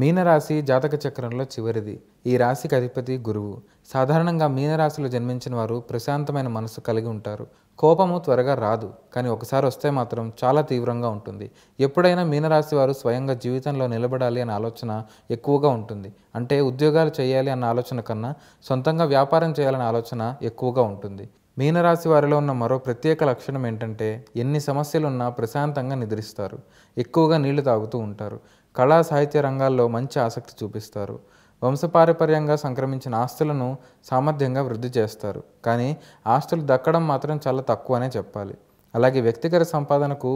మీనరాశి జాతక చక్రంలో చివరిది ఈ రాశికి అధిపతి గురువు సాధారణంగా మీనరాశిలో జన్మించిన వారు ప్రశాంతమైన మనసు కలిగి ఉంటారు కోపము త్వరగా రాదు కానీ ఒకసారి వస్తే మాత్రం చాలా తీవ్రంగా ఉంటుంది ఎప్పుడైనా మీనరాశి వారు స్వయంగా జీవితంలో నిలబడాలి అనే ఆలోచన ఎక్కువగా ఉంటుంది అంటే ఉద్యోగాలు చేయాలి అన్న ఆలోచన కన్నా సొంతంగా వ్యాపారం చేయాలనే ఆలోచన ఎక్కువగా ఉంటుంది మీనరాశి వారిలో ఉన్న మరో ప్రత్యేక లక్షణం ఏంటంటే ఎన్ని సమస్యలున్నా ప్రశాంతంగా నిద్రిస్తారు ఎక్కువగా నీళ్లు తాగుతూ ఉంటారు కళా సాహిత్య రంగాల్లో మంచి ఆసక్తి చూపిస్తారు వంశపారపర్యంగా సంక్రమించిన ఆస్తులను సామర్థ్యంగా వృద్ధి చేస్తారు కానీ ఆస్తులు దక్కడం మాత్రం చాలా తక్కువనే చెప్పాలి అలాగే వ్యక్తిగత సంపాదనకు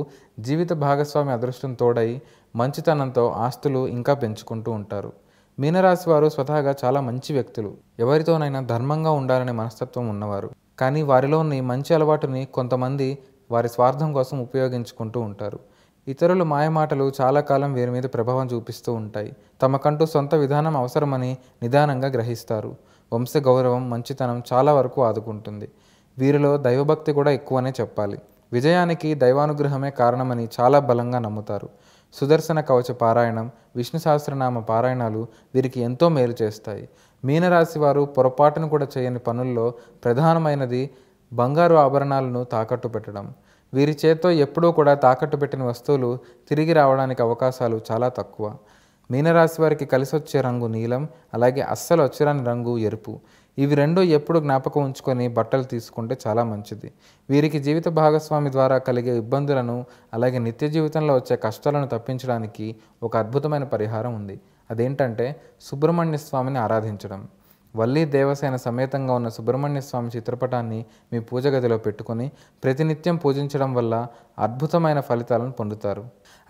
జీవిత భాగస్వామి అదృష్టం తోడై మంచితనంతో ఆస్తులు ఇంకా పెంచుకుంటూ ఉంటారు మీనరాశి వారు స్వతహాగా చాలా మంచి వ్యక్తులు ఎవరితోనైనా ధర్మంగా ఉండాలనే మనస్తత్వం ఉన్నవారు కానీ వారిలోని మంచి అలవాటుని కొంతమంది వారి స్వార్థం కోసం ఉపయోగించుకుంటూ ఉంటారు ఇతరుల మాయమాటలు చాలా కాలం వీరి మీద ప్రభావం చూపిస్తూ ఉంటాయి తమకంటూ సొంత విధానం అవసరమని నిదానంగా గ్రహిస్తారు వంశ గౌరవం మంచితనం చాలా వరకు ఆదుకుంటుంది వీరిలో దైవభక్తి కూడా ఎక్కువనే చెప్పాలి విజయానికి దైవానుగ్రహమే కారణమని చాలా బలంగా నమ్ముతారు సుదర్శన కవచ పారాయణం విష్ణు సహస్రనామ పారాయణాలు వీరికి ఎంతో మేలు చేస్తాయి మీనరాశి వారు పొరపాటును కూడా చేయని పనుల్లో ప్రధానమైనది బంగారు ఆభరణాలను తాకట్టు పెట్టడం వీరి చేత్తో ఎప్పుడూ కూడా తాకట్టు పెట్టిన వస్తువులు తిరిగి రావడానికి అవకాశాలు చాలా తక్కువ మీనరాశి వారికి కలిసి వచ్చే రంగు నీలం అలాగే అస్సలు వచ్చిరాని రంగు ఎరుపు ఇవి రెండూ ఎప్పుడు జ్ఞాపకం ఉంచుకొని బట్టలు తీసుకుంటే చాలా మంచిది వీరికి జీవిత భాగస్వామి ద్వారా కలిగే ఇబ్బందులను అలాగే నిత్య జీవితంలో వచ్చే కష్టాలను తప్పించడానికి ఒక అద్భుతమైన పరిహారం ఉంది అదేంటంటే సుబ్రహ్మణ్య స్వామిని ఆరాధించడం వల్లీ దేవసేన సమేతంగా ఉన్న సుబ్రహ్మణ్య స్వామి చిత్రపటాన్ని మీ పూజ గదిలో పెట్టుకుని ప్రతినిత్యం పూజించడం వల్ల అద్భుతమైన ఫలితాలను పొందుతారు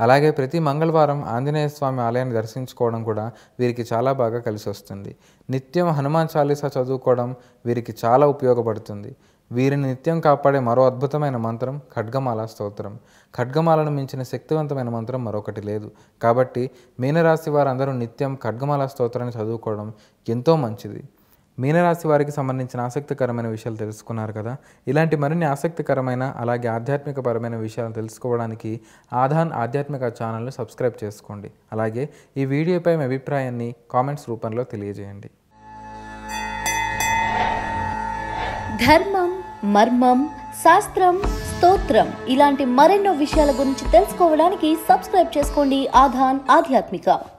అలాగే ప్రతి మంగళవారం ఆంజనేయ స్వామి ఆలయాన్ని దర్శించుకోవడం కూడా వీరికి చాలా బాగా కలిసి వస్తుంది నిత్యం హనుమాన్ చాలీసా చదువుకోవడం వీరికి చాలా ఉపయోగపడుతుంది వీరిని నిత్యం కాపాడే మరో అద్భుతమైన మంత్రం ఖడ్గమాల స్తోత్రం ఖడ్గమాలను మించిన శక్తివంతమైన మంత్రం మరొకటి లేదు కాబట్టి మీనరాశి వారందరూ నిత్యం ఖడ్గమాల స్తోత్రాన్ని చదువుకోవడం ఎంతో మంచిది మీనరాశి వారికి సంబంధించిన ఆసక్తికరమైన విషయాలు తెలుసుకున్నారు కదా ఇలాంటి మరిన్ని ఆసక్తికరమైన అలాగే ఆధ్యాత్మిక పరమైన విషయాలను తెలుసుకోవడానికి ఆధాన్ ఆధ్యాత్మిక ఛానల్ను సబ్స్క్రైబ్ చేసుకోండి అలాగే ఈ వీడియోపై మీ అభిప్రాయాన్ని కామెంట్స్ రూపంలో తెలియజేయండి ధర్మం మర్మం శాస్త్రం స్తోత్రం ఇలాంటి మరెన్నో విషయాల గురించి తెలుసుకోవడానికి సబ్స్క్రైబ్ చేసుకోండి ఆధాన్ ఆధ్యాత్మిక